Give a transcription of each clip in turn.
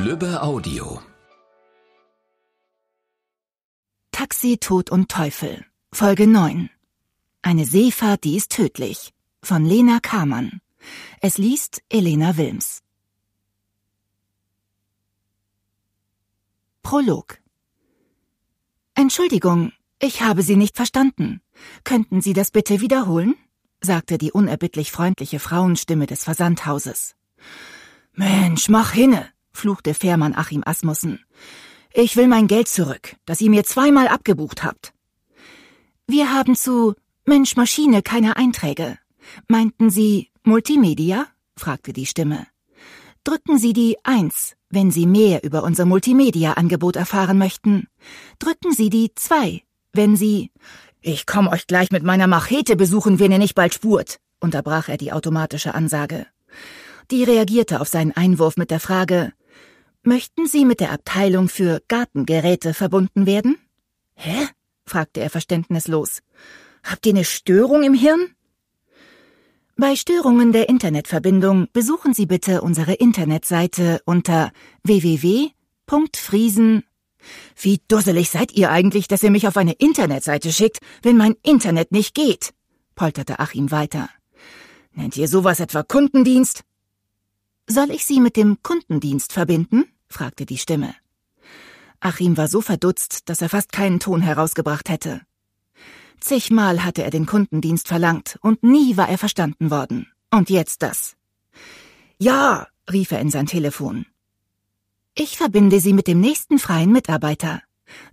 Lübbe Audio Taxi, Tod und Teufel Folge 9 Eine Seefahrt, die ist tödlich von Lena Kamann Es liest Elena Wilms Prolog Entschuldigung, ich habe Sie nicht verstanden. Könnten Sie das bitte wiederholen? sagte die unerbittlich freundliche Frauenstimme des Versandhauses. Mensch, mach hinne, fluchte Fährmann Achim Asmussen. Ich will mein Geld zurück, das ihr mir zweimal abgebucht habt. Wir haben zu Mensch Maschine keine Einträge. Meinten Sie Multimedia? fragte die Stimme. Drücken Sie die Eins, wenn Sie mehr über unser Multimedia-Angebot erfahren möchten. Drücken Sie die Zwei, wenn Sie Ich komm euch gleich mit meiner Machete besuchen, wenn ihr nicht bald spurt, unterbrach er die automatische Ansage. Die reagierte auf seinen Einwurf mit der Frage Möchten Sie mit der Abteilung für Gartengeräte verbunden werden? Hä? fragte er verständnislos. Habt ihr eine Störung im Hirn? Bei Störungen der Internetverbindung besuchen Sie bitte unsere Internetseite unter www.friesen. Wie dusselig seid ihr eigentlich, dass ihr mich auf eine Internetseite schickt, wenn mein Internet nicht geht? polterte Achim weiter. Nennt ihr sowas etwa Kundendienst? Soll ich Sie mit dem Kundendienst verbinden? fragte die Stimme. Achim war so verdutzt, dass er fast keinen Ton herausgebracht hätte. Zigmal hatte er den Kundendienst verlangt und nie war er verstanden worden. Und jetzt das. Ja, rief er in sein Telefon. Ich verbinde Sie mit dem nächsten freien Mitarbeiter.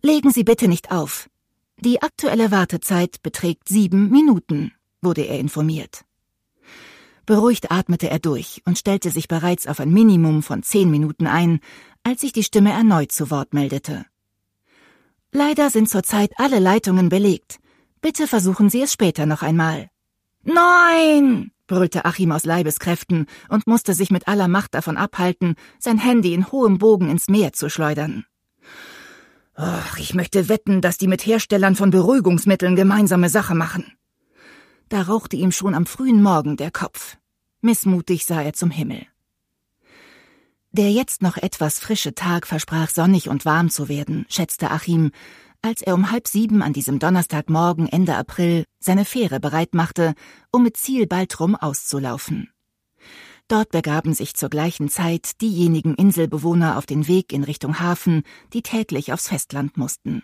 Legen Sie bitte nicht auf. Die aktuelle Wartezeit beträgt sieben Minuten, wurde er informiert. Beruhigt atmete er durch und stellte sich bereits auf ein Minimum von zehn Minuten ein, als sich die Stimme erneut zu Wort meldete. Leider sind zurzeit alle Leitungen belegt. Bitte versuchen Sie es später noch einmal. Nein! brüllte Achim aus Leibeskräften und musste sich mit aller Macht davon abhalten, sein Handy in hohem Bogen ins Meer zu schleudern. Och, ich möchte wetten, dass die mit Herstellern von Beruhigungsmitteln gemeinsame Sache machen. Da rauchte ihm schon am frühen Morgen der Kopf. Missmutig sah er zum Himmel. Der jetzt noch etwas frische Tag versprach sonnig und warm zu werden, schätzte Achim, als er um halb sieben an diesem Donnerstagmorgen Ende April seine Fähre bereit-machte, um mit Ziel Baltrum auszulaufen. Dort begaben sich zur gleichen Zeit diejenigen Inselbewohner auf den Weg in Richtung Hafen, die täglich aufs Festland mussten.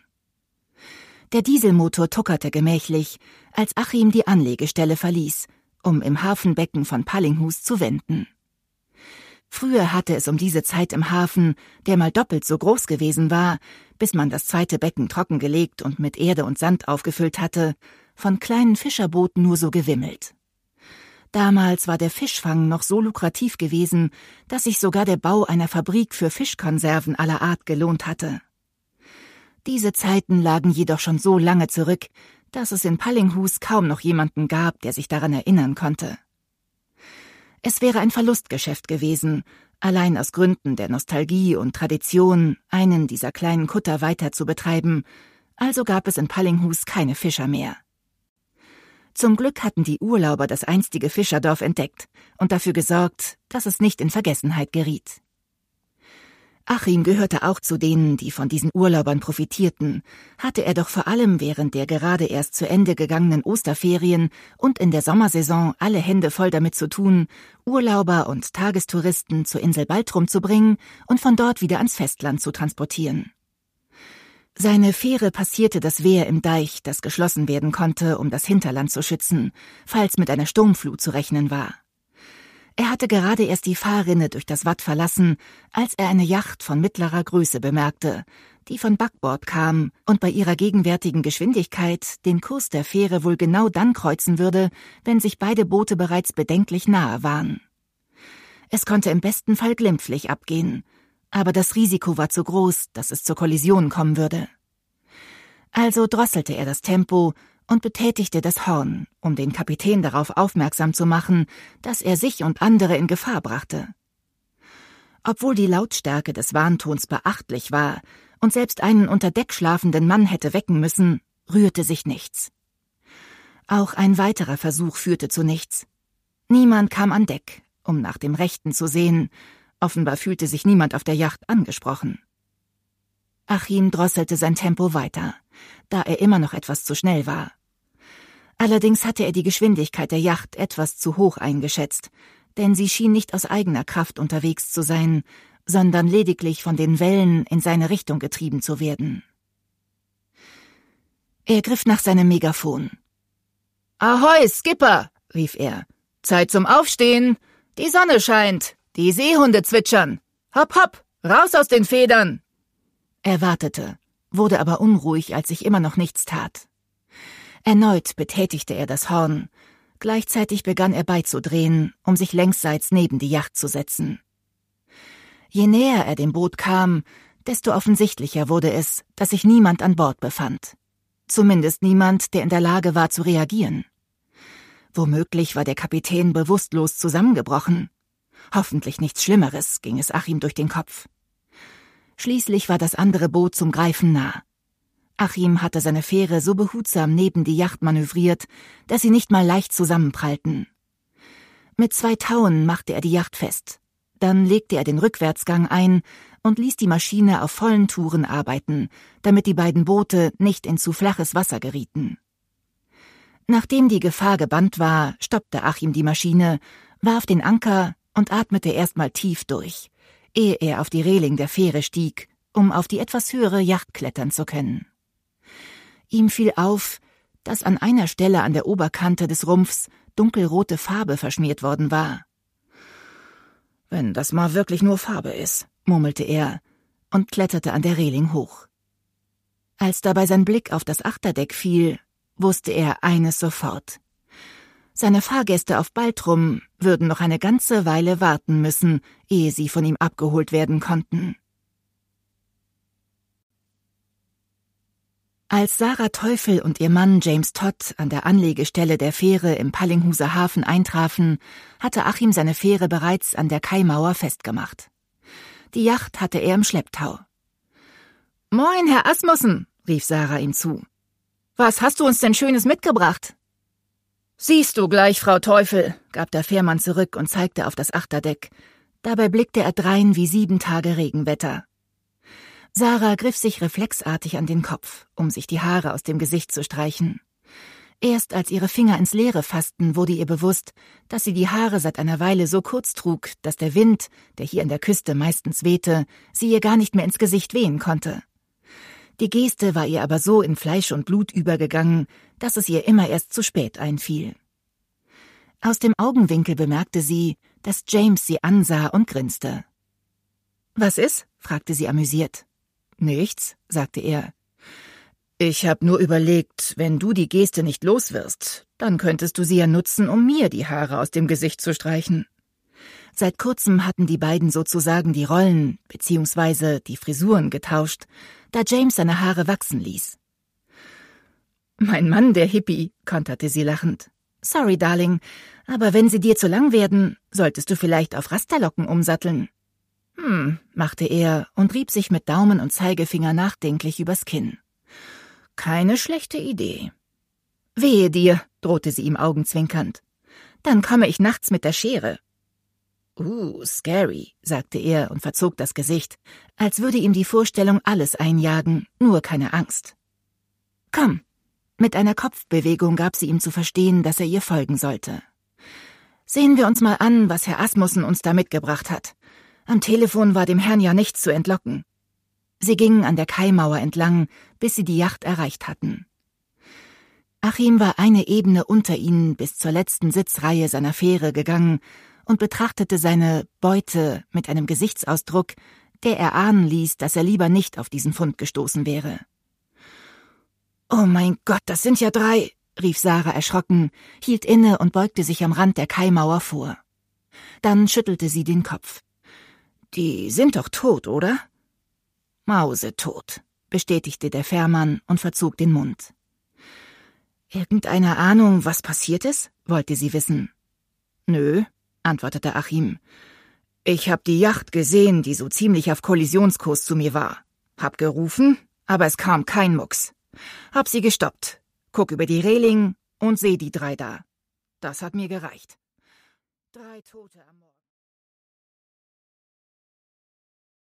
Der Dieselmotor tuckerte gemächlich, als Achim die Anlegestelle verließ, um im Hafenbecken von Pallinghus zu wenden. Früher hatte es um diese Zeit im Hafen, der mal doppelt so groß gewesen war, bis man das zweite Becken trockengelegt und mit Erde und Sand aufgefüllt hatte, von kleinen Fischerbooten nur so gewimmelt. Damals war der Fischfang noch so lukrativ gewesen, dass sich sogar der Bau einer Fabrik für Fischkonserven aller Art gelohnt hatte. Diese Zeiten lagen jedoch schon so lange zurück, dass es in Pallinghus kaum noch jemanden gab, der sich daran erinnern konnte. Es wäre ein Verlustgeschäft gewesen, allein aus Gründen der Nostalgie und Tradition, einen dieser kleinen Kutter weiter zu betreiben, also gab es in Pallinghus keine Fischer mehr. Zum Glück hatten die Urlauber das einstige Fischerdorf entdeckt und dafür gesorgt, dass es nicht in Vergessenheit geriet. Achim gehörte auch zu denen, die von diesen Urlaubern profitierten, hatte er doch vor allem während der gerade erst zu Ende gegangenen Osterferien und in der Sommersaison alle Hände voll damit zu tun, Urlauber und Tagestouristen zur Insel Baltrum zu bringen und von dort wieder ans Festland zu transportieren. Seine Fähre passierte das Wehr im Deich, das geschlossen werden konnte, um das Hinterland zu schützen, falls mit einer Sturmflut zu rechnen war. Er hatte gerade erst die Fahrrinne durch das Watt verlassen, als er eine Yacht von mittlerer Größe bemerkte, die von Backbord kam und bei ihrer gegenwärtigen Geschwindigkeit den Kurs der Fähre wohl genau dann kreuzen würde, wenn sich beide Boote bereits bedenklich nahe waren. Es konnte im besten Fall glimpflich abgehen, aber das Risiko war zu groß, dass es zur Kollision kommen würde. Also drosselte er das Tempo und betätigte das Horn, um den Kapitän darauf aufmerksam zu machen, dass er sich und andere in Gefahr brachte. Obwohl die Lautstärke des Warntons beachtlich war und selbst einen unter Deck schlafenden Mann hätte wecken müssen, rührte sich nichts. Auch ein weiterer Versuch führte zu nichts. Niemand kam an Deck, um nach dem Rechten zu sehen, offenbar fühlte sich niemand auf der Yacht angesprochen. Achim drosselte sein Tempo weiter da er immer noch etwas zu schnell war. Allerdings hatte er die Geschwindigkeit der Yacht etwas zu hoch eingeschätzt, denn sie schien nicht aus eigener Kraft unterwegs zu sein, sondern lediglich von den Wellen in seine Richtung getrieben zu werden. Er griff nach seinem Megafon. Ahoi, Skipper! rief er. Zeit zum Aufstehen! Die Sonne scheint! Die Seehunde zwitschern! Hopp, hopp! Raus aus den Federn! Er wartete wurde aber unruhig, als ich immer noch nichts tat. Erneut betätigte er das Horn, gleichzeitig begann er beizudrehen, um sich längsseits neben die Yacht zu setzen. Je näher er dem Boot kam, desto offensichtlicher wurde es, dass sich niemand an Bord befand. Zumindest niemand, der in der Lage war zu reagieren. Womöglich war der Kapitän bewusstlos zusammengebrochen. Hoffentlich nichts Schlimmeres, ging es Achim durch den Kopf. Schließlich war das andere Boot zum Greifen nah. Achim hatte seine Fähre so behutsam neben die Yacht manövriert, dass sie nicht mal leicht zusammenprallten. Mit zwei Tauen machte er die Yacht fest. Dann legte er den Rückwärtsgang ein und ließ die Maschine auf vollen Touren arbeiten, damit die beiden Boote nicht in zu flaches Wasser gerieten. Nachdem die Gefahr gebannt war, stoppte Achim die Maschine, warf den Anker und atmete erstmal tief durch ehe er auf die Reling der Fähre stieg, um auf die etwas höhere Yacht klettern zu können. Ihm fiel auf, dass an einer Stelle an der Oberkante des Rumpfs dunkelrote Farbe verschmiert worden war. Wenn das mal wirklich nur Farbe ist, murmelte er und kletterte an der Reling hoch. Als dabei sein Blick auf das Achterdeck fiel, wusste er eines sofort. Seine Fahrgäste auf Baltrum würden noch eine ganze Weile warten müssen, ehe sie von ihm abgeholt werden konnten. Als Sarah Teufel und ihr Mann James Todd an der Anlegestelle der Fähre im Pallinghuser Hafen eintrafen, hatte Achim seine Fähre bereits an der Kaimauer festgemacht. Die Yacht hatte er im Schlepptau. Moin, Herr Asmussen, rief Sarah ihm zu. Was hast du uns denn Schönes mitgebracht? Siehst du gleich, Frau Teufel, gab der Fährmann zurück und zeigte auf das Achterdeck. Dabei blickte er drein wie sieben Tage Regenwetter. Sarah griff sich reflexartig an den Kopf, um sich die Haare aus dem Gesicht zu streichen. Erst als ihre Finger ins Leere fassten, wurde ihr bewusst, dass sie die Haare seit einer Weile so kurz trug, dass der Wind, der hier an der Küste meistens wehte, sie ihr gar nicht mehr ins Gesicht wehen konnte. Die Geste war ihr aber so in Fleisch und Blut übergegangen, dass es ihr immer erst zu spät einfiel. Aus dem Augenwinkel bemerkte sie, dass James sie ansah und grinste. Was ist? fragte sie amüsiert. Nichts, sagte er. Ich hab nur überlegt, wenn du die Geste nicht los wirst, dann könntest du sie ja nutzen, um mir die Haare aus dem Gesicht zu streichen. Seit kurzem hatten die beiden sozusagen die Rollen bzw. die Frisuren getauscht, da James seine Haare wachsen ließ. Mein Mann, der Hippie, konterte sie lachend. Sorry, Darling, aber wenn sie dir zu lang werden, solltest du vielleicht auf Rasterlocken umsatteln. Hm, machte er und rieb sich mit Daumen und Zeigefinger nachdenklich übers Kinn. Keine schlechte Idee. Wehe dir, drohte sie ihm augenzwinkernd. Dann komme ich nachts mit der Schere. Uh, scary, sagte er und verzog das Gesicht, als würde ihm die Vorstellung alles einjagen, nur keine Angst. Komm. Mit einer Kopfbewegung gab sie ihm zu verstehen, dass er ihr folgen sollte. Sehen wir uns mal an, was Herr Asmussen uns da mitgebracht hat. Am Telefon war dem Herrn ja nichts zu entlocken. Sie gingen an der Kaimauer entlang, bis sie die Yacht erreicht hatten. Achim war eine Ebene unter ihnen bis zur letzten Sitzreihe seiner Fähre gegangen und betrachtete seine Beute mit einem Gesichtsausdruck, der er ahnen ließ, dass er lieber nicht auf diesen Fund gestoßen wäre. Oh mein Gott, das sind ja drei, rief Sarah erschrocken, hielt inne und beugte sich am Rand der Kaimauer vor. Dann schüttelte sie den Kopf. Die sind doch tot, oder? Mausetot, bestätigte der Fährmann und verzog den Mund. Irgendeine Ahnung, was passiert ist? wollte sie wissen. Nö, antwortete Achim. Ich hab die Yacht gesehen, die so ziemlich auf Kollisionskurs zu mir war. Hab gerufen, aber es kam kein Mucks. Hab sie gestoppt, guck über die Reling und seh die drei da. Das hat mir gereicht. Drei Tote am Morgen.